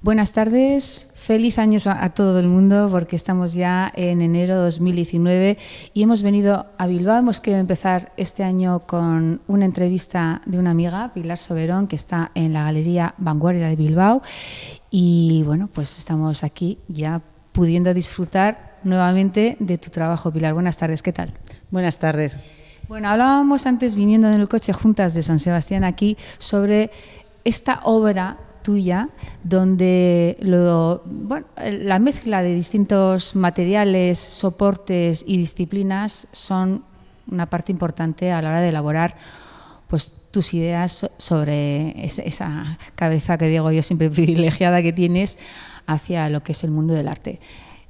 Buenas tardes, feliz año a todo el mundo porque estamos ya en enero 2019 y hemos venido a Bilbao, hemos querido empezar este año con una entrevista de una amiga, Pilar Soberón, que está en la Galería Vanguardia de Bilbao y bueno, pues estamos aquí ya pudiendo disfrutar nuevamente de tu trabajo, Pilar. Buenas tardes, ¿qué tal? Buenas tardes. Bueno, hablábamos antes, viniendo en el coche juntas de San Sebastián aquí, sobre esta obra tuya, donde la mezcla de distintos materiales, soportes y disciplinas son una parte importante a la hora de elaborar pues, tus ideas sobre esa cabeza que digo yo siempre privilegiada que tienes hacia lo que es el mundo del arte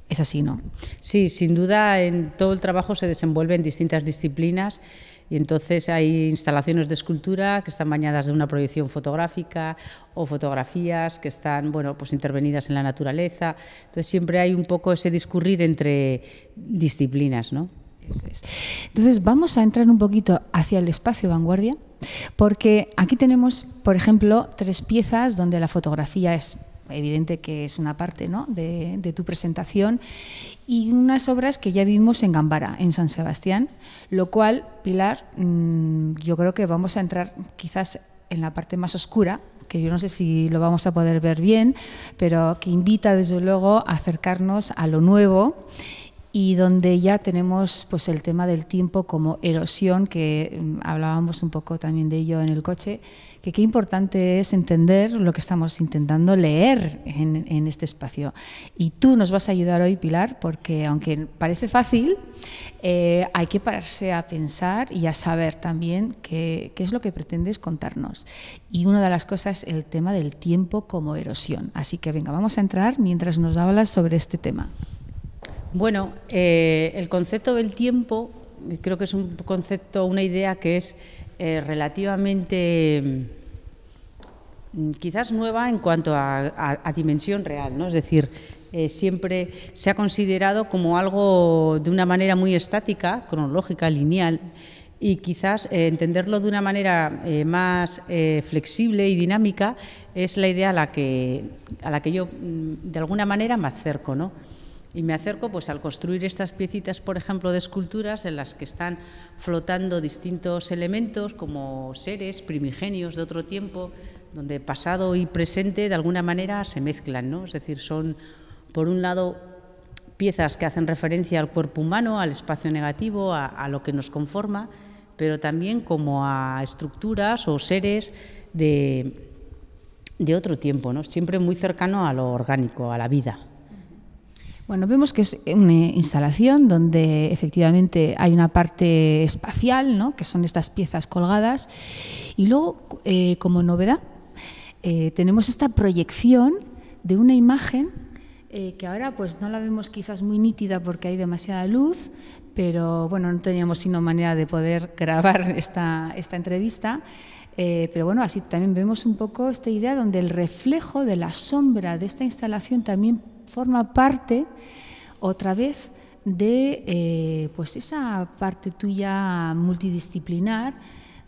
es así, ¿no? Sí, sin duda en todo el trabajo se desenvuelven en distintas disciplinas y entonces hay instalaciones de escultura que están bañadas de una proyección fotográfica o fotografías que están, bueno, pues intervenidas en la naturaleza. Entonces siempre hay un poco ese discurrir entre disciplinas, ¿no? Entonces vamos a entrar un poquito hacia el espacio vanguardia, porque aquí tenemos, por ejemplo, tres piezas donde la fotografía es evidente que es una parte ¿no? de, tu presentación, y unas obras que ya vimos en Gambara, en San Sebastián, lo cual, Pilar, mm, yo creo que vamos a entrar quizás en la parte más oscura, que yo no sé si lo vamos a poder ver bien, pero que invita desde luego a acercarnos a lo nuevo y donde ya tenemos pues el tema del tiempo como erosión que mm, hablábamos un poco también de ello en el coche que qué importante es entender lo que estamos intentando leer en, este espacio y tú nos vas a ayudar hoy Pilar porque aunque parece fácil eh, hay que pararse a pensar y a saber también qué, es lo que pretendes contarnos y una de las cosas es el tema del tiempo como erosión así que venga vamos a entrar mientras nos hablas sobre este tema bueno, eh, el concepto del tiempo creo que es un concepto, una idea que es eh, relativamente mm, quizás nueva en cuanto a, dimensión real, ¿no? Es decir, eh, siempre se ha considerado como algo de una manera muy estática, cronológica, lineal, y quizás entenderlo de una manera más flexible y dinámica es la idea a la que, a la que yo, mm, de alguna manera, me acerco, ¿no? Y me acerco pues al construir estas piecitas, por ejemplo, de esculturas en las que están flotando distintos elementos como seres primigenios de otro tiempo, donde pasado y presente de alguna manera se mezclan, ¿no? Es decir, son por un lado piezas que hacen referencia al cuerpo humano, al espacio negativo, a, lo que nos conforma, pero también como a estructuras o seres de, de otro tiempo, ¿no? siempre muy cercano a lo orgánico, a la vida. Bueno, vemos que es una instalación donde efectivamente hay una parte espacial, ¿no? que son estas piezas colgadas, y luego, eh, como novedad, eh, tenemos esta proyección de una imagen eh, que ahora pues no la vemos quizás muy nítida porque hay demasiada luz, pero bueno, no teníamos sino manera de poder grabar esta, entrevista. pero bueno, así también vemos un poco esta idea donde el reflejo de la sombra de esta instalación también forma parte otra vez de eh, pues esa parte tuya multidisciplinar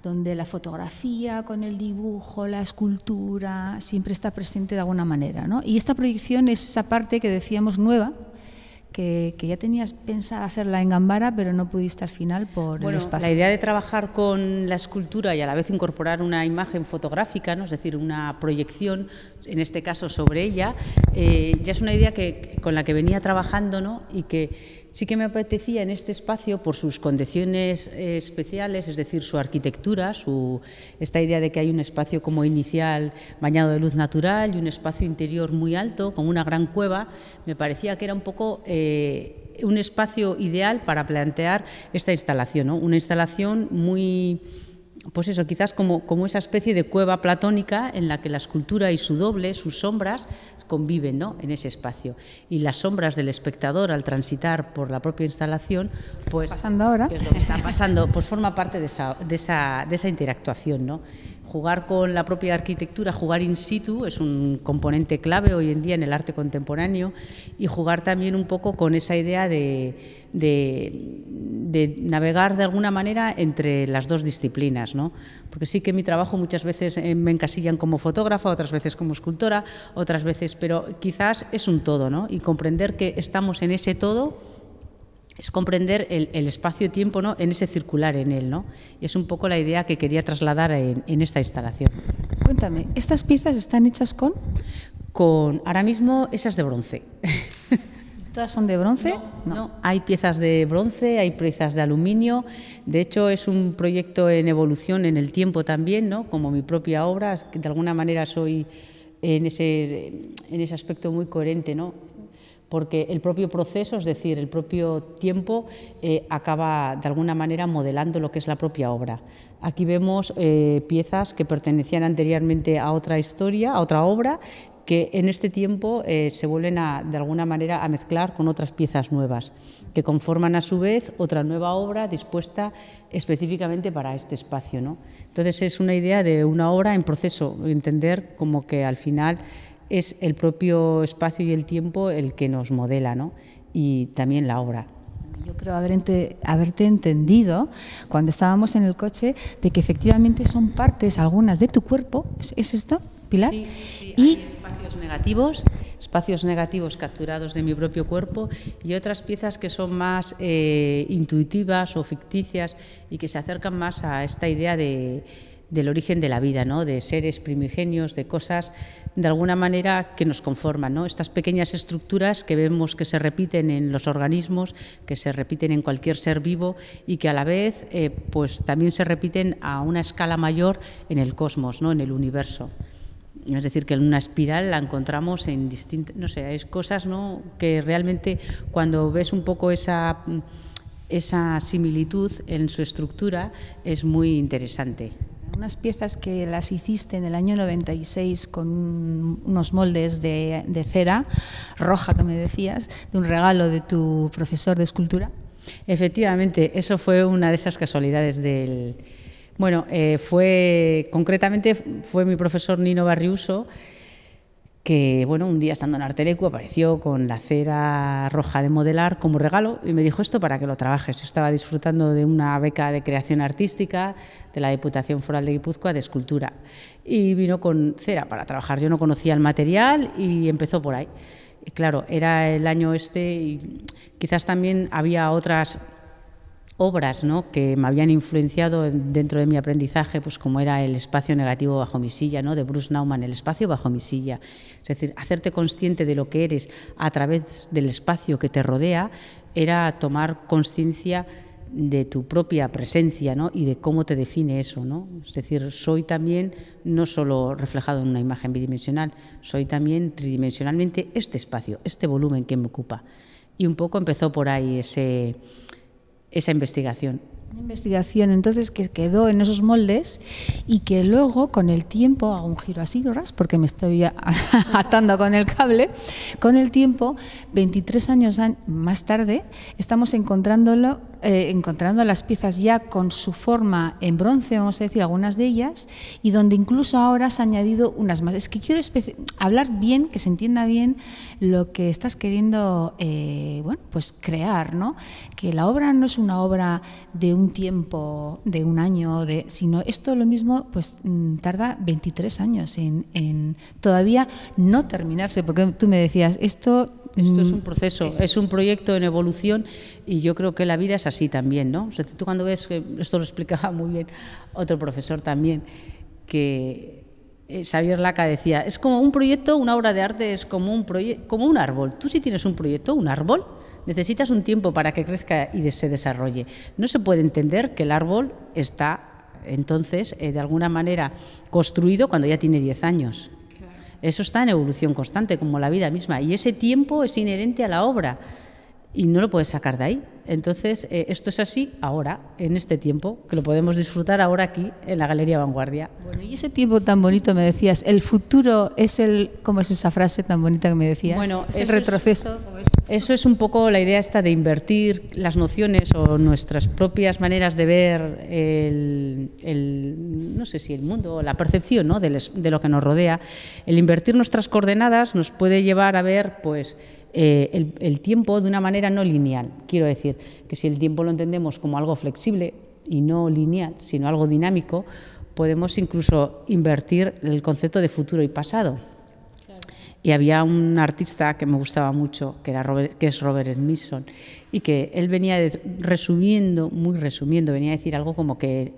donde la fotografía con el dibujo, la escultura, siempre está presente de alguna manera. ¿no? Y esta proyección es esa parte que decíamos nueva, que, ya tenías pensado hacerla en Gambara, pero no pudiste al final por el espacio. La idea de trabajar con la escultura y a la vez incorporar una imagen fotográfica, ¿no? es decir, una proyección, en este caso sobre ella, eh, ya es una idea que, con la que venía trabajando ¿no? y que sí que me apetecía en este espacio, por sus condiciones eh, especiales, es decir, su arquitectura, su, esta idea de que hay un espacio como inicial bañado de luz natural y un espacio interior muy alto, con una gran cueva, me parecía que era un poco... Eh, un espacio ideal para plantear esta instalación, una instalación muy pues eso, quizás como, como, esa especie de cueva platónica en la que la escultura y su doble, sus sombras, conviven ¿no? en ese espacio. Y las sombras del espectador al transitar por la propia instalación, pues... lo que está pasando, pues forma parte de esa, de esa, de esa interactuación, ¿no? Jugar con la propia arquitectura, jugar in situ, es un componente clave hoy en día en el arte contemporáneo, y jugar también un poco con esa idea de, navegar de alguna manera entre las dos disciplinas. ¿no? Porque sí que mi trabajo muchas veces eh, me encasillan como fotógrafa, otras veces como escultora, otras veces, pero quizás es un todo, ¿no? y comprender que estamos en ese todo es comprender el, el espacio-tiempo ¿no? en ese circular en él. ¿no? Y es un poco la idea que quería trasladar en, esta instalación. Cuéntame, ¿estas piezas están hechas con? Con, ahora mismo, esas de bronce. ¿Todas son de bronce? No, hay piezas de bronce, hay piezas de aluminio. De hecho, es un proyecto en evolución en el tiempo también, ¿no? como mi propia obra. De alguna manera soy en ese, en ese aspecto muy coherente. ¿no? porque el propio proceso, es decir, el propio tiempo, eh, acaba de alguna manera modelando lo que es la propia obra. Aquí vemos eh, piezas que pertenecían anteriormente a otra historia, a otra obra, que en este tiempo eh, se vuelven a, de alguna manera a mezclar con otras piezas nuevas, que conforman a su vez otra nueva obra dispuesta específicamente para este espacio. ¿no? Entonces es una idea de una obra en proceso, entender como que al final es el propio espacio y el tiempo el que nos modela, ¿no? Y también la obra. Yo creo haberte entendido cuando estábamos en el coche de que efectivamente son partes algunas de tu cuerpo. ¿Es, esto, Pilar? Sí, y espacios negativos, espacios negativos capturados de mi propio cuerpo y otras piezas que son más eh, intuitivas o ficticias y que se acercan más a esta idea de del origen de la vida, ¿no? de seres primigenios, de cosas de alguna manera que nos conforman. ¿no? Estas pequeñas estructuras que vemos que se repiten en los organismos, que se repiten en cualquier ser vivo y que a la vez eh, pues también se repiten a una escala mayor en el cosmos, ¿no? en el universo. Es decir, que en una espiral la encontramos en distintas, no sé, es cosas que realmente cuando ves un poco esa, esa similitud en su estructura es muy interesante unas piezas que las hiciste en el año 96 con unos moldes de, cera roja que me decías, de un regalo de tu profesor de escultura. Efectivamente, eso fue una de esas casualidades del... Bueno, eh, fue concretamente fue mi profesor Nino Barriuso que bueno, un día estando en Artelecu apareció con la cera roja de modelar como regalo y me dijo esto para que lo trabajes. Yo estaba disfrutando de una beca de creación artística de la Diputación Foral de Guipúzcoa de escultura y vino con cera para trabajar. Yo no conocía el material y empezó por ahí. claro, era el año este y quizás también había otras obras ¿no? que me habían influenciado dentro de mi aprendizaje, pues como era El espacio negativo bajo mi silla, ¿no? de Bruce Nauman, El espacio bajo mi silla. Es decir, hacerte consciente de lo que eres a través del espacio que te rodea era tomar conciencia de tu propia presencia y de cómo te define eso. ¿no? Es decir, soy también no solo reflejado en una imagen bidimensional, soy también tridimensionalmente este espacio, este volumen que me ocupa. Y un poco empezó por ahí ese esa investigación. Una investigación entonces que quedó en esos moldes y que luego con el tiempo, hago un giro así, ras, porque me estoy atando con el cable, con el tiempo, 23 años más tarde, estamos encontrándolo eh, encontrando las piezas ya con su forma en bronce, vamos a decir, algunas de ellas, y donde incluso ahora has añadido unas más. Es que quiero hablar bien, que se entienda bien lo que estás queriendo eh, bueno, pues crear, ¿no? Que la obra no es una obra de un tiempo, de un año, de, sino esto lo mismo pues mm, tarda 23 años en, todavía no terminarse, porque tú me decías, esto... Esto es mm, un proceso, es un proyecto en evolución y yo creo que la vida es así también, ¿no? tú cuando ves, que esto lo explicaba muy bien otro profesor también, que eh, Xavier Laca decía, es como un proyecto, una obra de arte es como un, como un árbol. Tú si tienes un proyecto, un árbol, necesitas un tiempo para que crezca y se desarrolle. No se puede entender que el árbol está entonces, eh, de alguna manera, construido cuando ya tiene 10 años. Eso está en evolución constante, como la vida misma. Y ese tiempo es inherente a la obra y no lo puedes sacar de ahí. Entonces, eh, esto es así ahora, en este tiempo, que lo podemos disfrutar ahora aquí, en la Galería Vanguardia. Bueno, y ese tiempo tan bonito me decías, el futuro es el, ¿cómo es esa frase tan bonita que me decías? Bueno, ¿Es el retroceso. eso es un poco la idea esta de invertir las nociones o nuestras propias maneras de ver el, no sé si el mundo, o la percepción de, de lo que nos rodea. El invertir nuestras coordenadas nos puede llevar a ver, pues, eh, el, tiempo de una manera no lineal. Quiero decir que si el tiempo lo entendemos como algo flexible y no lineal, sino algo dinámico, podemos incluso invertir el concepto de futuro y pasado. Y había un artista que me gustaba mucho, que, era que es Robert Smithson, y que él venía resumiendo, muy resumiendo, venía a decir algo como que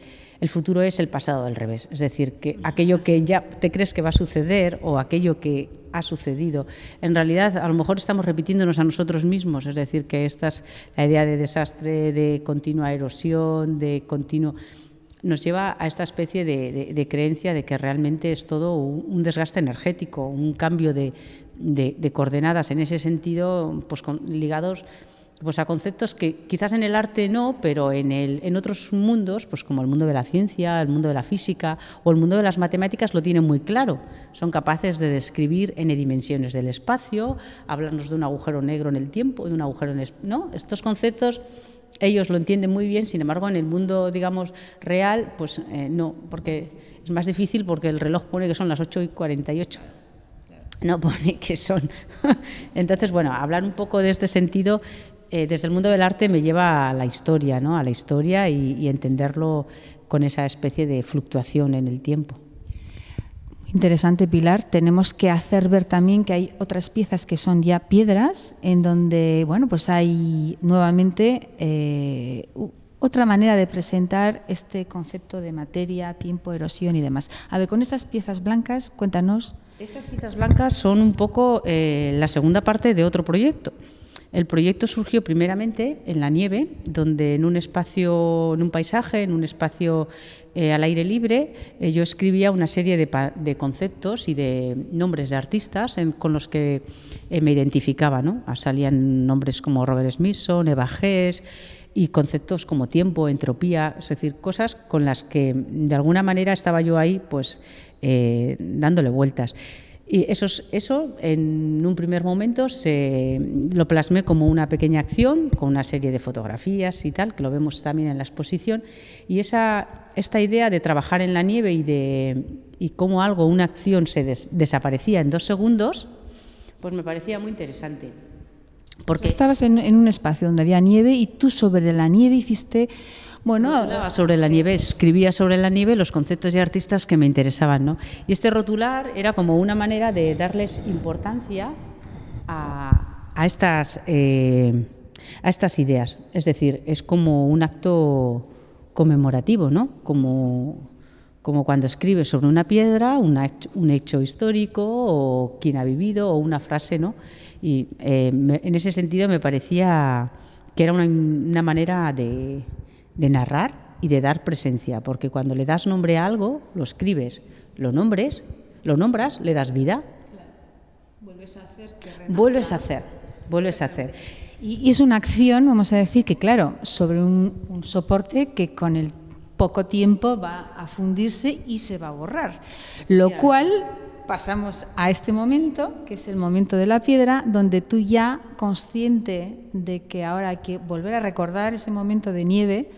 el futuro es el pasado al revés. Es decir, que aquello que ya te crees que va a suceder o aquello que ha sucedido. En realidad, a lo mejor estamos repitiéndonos a nosotros mismos, es decir, que esta es la idea de desastre, de continua erosión, de continuo nos lleva a esta especie de, creencia de que realmente es todo un, desgaste energético, un cambio de, coordenadas en ese sentido, pues ligados pues a conceptos que quizás en el arte no, pero en, el, en otros mundos, pues como el mundo de la ciencia, el mundo de la física o el mundo de las matemáticas, lo tienen muy claro. Son capaces de describir n dimensiones del espacio, hablarnos de un agujero negro en el tiempo, de un agujero en ¿no? Estos conceptos ellos lo entienden muy bien, sin embargo, en el mundo, digamos, real, pues eh, no, porque es más difícil porque el reloj pone que son las 8 y 48 no pone que son. Entonces, bueno, hablar un poco de este sentido eh, desde el mundo del arte me lleva a la historia, ¿no? a la historia y, entenderlo con esa especie de fluctuación en el tiempo. Interesante, Pilar. Tenemos que hacer ver también que hay otras piezas que son ya piedras, en donde, bueno, pues hay nuevamente eh, otra manera de presentar este concepto de materia, tiempo, erosión y demás. A ver, con estas piezas blancas, cuéntanos. Estas piezas blancas son un poco eh, la segunda parte de otro proyecto. El proyecto surgió primeramente en la nieve, donde en un espacio, en un paisaje, en un espacio eh, al aire libre, eh, yo escribía una serie de, conceptos y de nombres de artistas con los que eh, me identificaba. ¿no? Ah, salían nombres como Robert Smithson, Eva Hess, y conceptos como tiempo, entropía, es decir, cosas con las que de alguna manera estaba yo ahí pues dándole vueltas. Y eso, eso en un primer momento se, lo plasmé como una pequeña acción, con una serie de fotografías y tal, que lo vemos también en la exposición. Y esa, esta idea de trabajar en la nieve y, de, y cómo algo, una acción, se desaparecía en dos segundos, pues me parecía muy interesante. Porque estabas en un espacio donde había nieve y tú sobre la nieve hiciste bueno, hablaba sobre la nieve, escribía sobre la nieve los conceptos y artistas que me interesaban, ¿no? Y este rotular era como una manera de darles importancia a, a estas, eh, ideas. Es decir, es como un acto conmemorativo, ¿no? Como cuando escribes sobre una piedra, un hecho histórico o quien ha vivido o una frase, ¿no? Y eh, en ese sentido me parecía que era una manera de, de narrar y de dar presencia, porque cuando le das nombre a algo, lo escribes, lo nombres, lo nombras, le das vida. Vuelves a hacer. vuelves a hacer, vuelves a hacer. Y, es una acción, vamos a decir, que claro, sobre un, soporte que con el poco tiempo va a fundirse y se va a borrar. Lo cual pasamos a este momento, que es el momento de la piedra, donde tú ya consciente de que ahora hay que volver a recordar ese momento de nieve,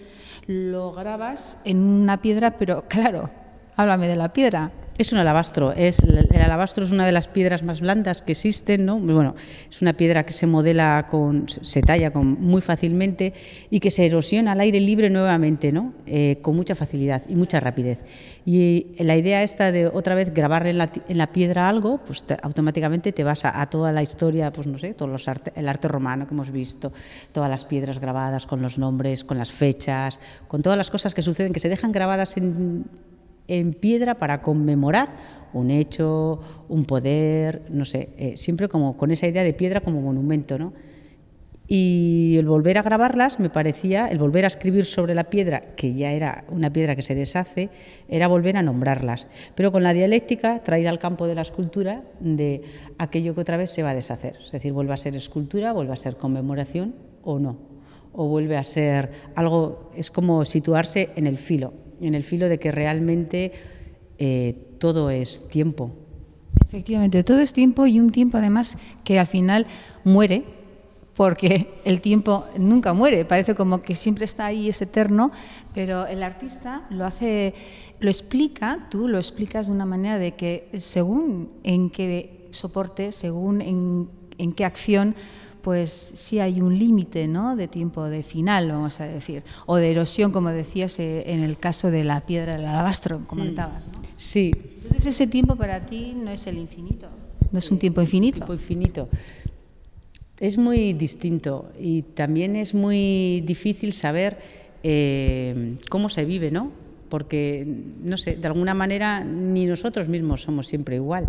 lo grabas en una piedra, pero claro, háblame de la piedra. Es un alabastro. Es, el alabastro es una de las piedras más blandas que existen, ¿no? Pues bueno, es una piedra que se modela con, se talla con, muy fácilmente y que se erosiona al aire libre nuevamente, ¿no? Eh, con mucha facilidad y mucha rapidez. Y la idea esta de otra vez grabar en la, piedra algo, pues automáticamente te vas a, toda la historia, pues no sé, todo el arte romano que hemos visto, todas las piedras grabadas con los nombres, con las fechas, con todas las cosas que suceden, que se dejan grabadas en en piedra para conmemorar un hecho, un poder, no sé, eh, siempre con esa idea de piedra como monumento, ¿no? Y el volver a grabarlas me parecía, el volver a escribir sobre la piedra, que ya era una piedra que se deshace, era volver a nombrarlas, pero con la dialéctica traída al campo de la escultura de aquello que otra vez se va a deshacer, es decir, vuelve a ser escultura, vuelve a ser conmemoración o no, o vuelve a ser algo, es como situarse en el filo, en el filo de que realmente eh, todo es tiempo. Efectivamente, todo es tiempo y un tiempo además que al final muere, porque el tiempo nunca muere, parece como que siempre está ahí, es eterno, pero el artista lo hace, lo explica, tú lo explicas de una manera de que según en qué soporte, según en, en qué acción pues sí hay un límite ¿no? de tiempo de final, vamos a decir, o de erosión, como decías eh, en el caso de la piedra del alabastro, hmm. comentabas. ¿no? Sí. Entonces ese tiempo para ti no es el infinito, no es un tiempo infinito. Tiempo infinito. Es muy distinto y también es muy difícil saber eh, cómo se vive, ¿no? Porque, no sé, de alguna manera ni nosotros mismos somos siempre igual.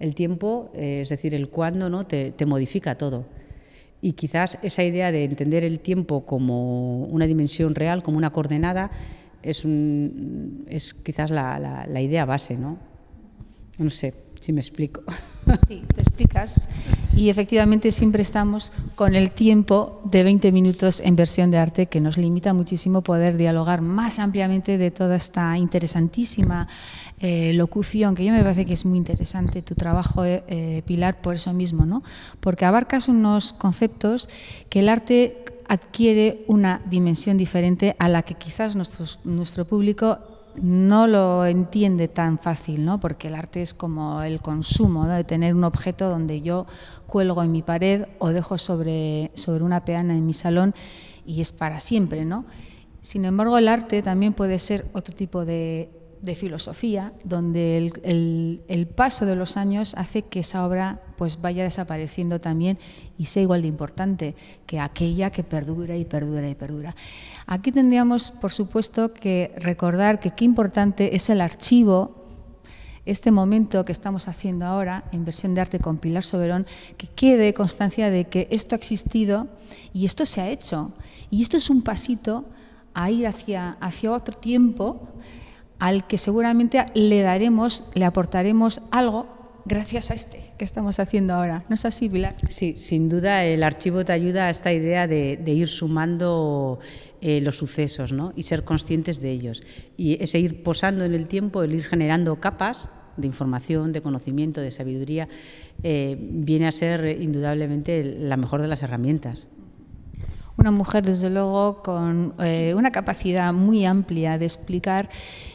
El tiempo, eh, es decir, el cuándo, ¿no? te modifica todo. Y quizás esa idea de entender el tiempo como una dimensión real, como una coordenada, es, es quizás la, la idea base, ¿no? No sé si me explico. Sí, te explicas. Y efectivamente siempre estamos con el tiempo de 20 minutos en versión de arte que nos limita muchísimo poder dialogar más ampliamente de toda esta interesantísima eh, locución, que yo me parece que es muy interesante tu trabajo, eh, eh, Pilar, por eso mismo, ¿no? Porque abarcas unos conceptos que el arte adquiere una dimensión diferente a la que quizás nuestro público no lo entiende tan fácil, ¿no? porque el arte es como el consumo, ¿no? de tener un objeto donde yo cuelgo en mi pared o dejo sobre, sobre una peana en mi salón y es para siempre. ¿no? Sin embargo, el arte también puede ser otro tipo de de filosofía, donde el, paso de los años hace que esa obra pues vaya desapareciendo también y sea igual de importante que aquella que perdura y perdura y perdura. Aquí tendríamos, por supuesto, que recordar que qué importante es el archivo, este momento que estamos haciendo ahora en versión de arte con Pilar Soberón, que quede constancia de que esto ha existido y esto se ha hecho. Y esto es un pasito a ir hacia, hacia otro tiempo al que seguramente le daremos, le aportaremos algo gracias a este que estamos haciendo ahora. ¿No es así, Pilar? Sí, sin duda el archivo te ayuda a esta idea de, ir sumando eh, los sucesos ¿no? y ser conscientes de ellos. Y ese ir posando en el tiempo, el ir generando capas de información, de conocimiento, de sabiduría, eh, viene a ser indudablemente la mejor de las herramientas. Una mujer, desde luego, con eh, una capacidad muy amplia de explicar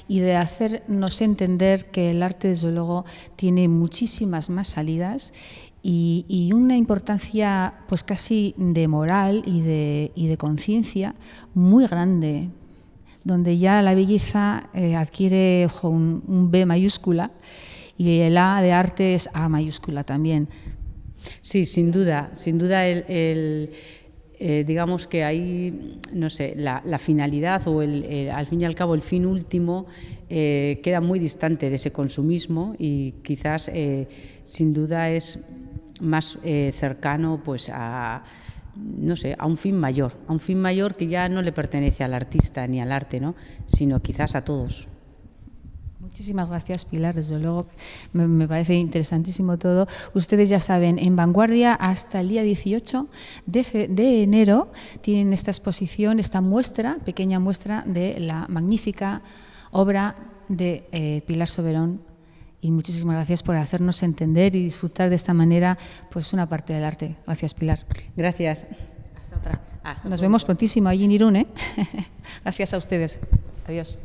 y de hacernos entender que el arte, desde luego, tiene muchísimas más salidas y, una importancia, pues casi de moral y de, y de conciencia muy grande, donde ya la belleza eh, adquiere un, B mayúscula y el A de arte es A mayúscula también. Sí, sin duda, sin duda el eh, digamos que ahí, no sé, la, finalidad o al fin y al cabo el fin último eh, queda muy distante de ese consumismo y quizás eh, sin duda es más cercano pues a no sé, a un fin mayor, a un fin mayor que ya no le pertenece al artista ni al arte, ¿no? sino quizás a todos. Muchísimas gracias, Pilar. Desde luego, me, parece interesantísimo todo. Ustedes ya saben, en Vanguardia hasta el día 18 de, enero tienen esta exposición, esta muestra, pequeña muestra de la magnífica obra de eh, Pilar Soberón y muchísimas gracias por hacernos entender y disfrutar de esta manera pues una parte del arte. Gracias, Pilar. Gracias. Hasta otra. Nos vemos prontísimo allí en Irún. ¿eh? gracias a ustedes. Adiós.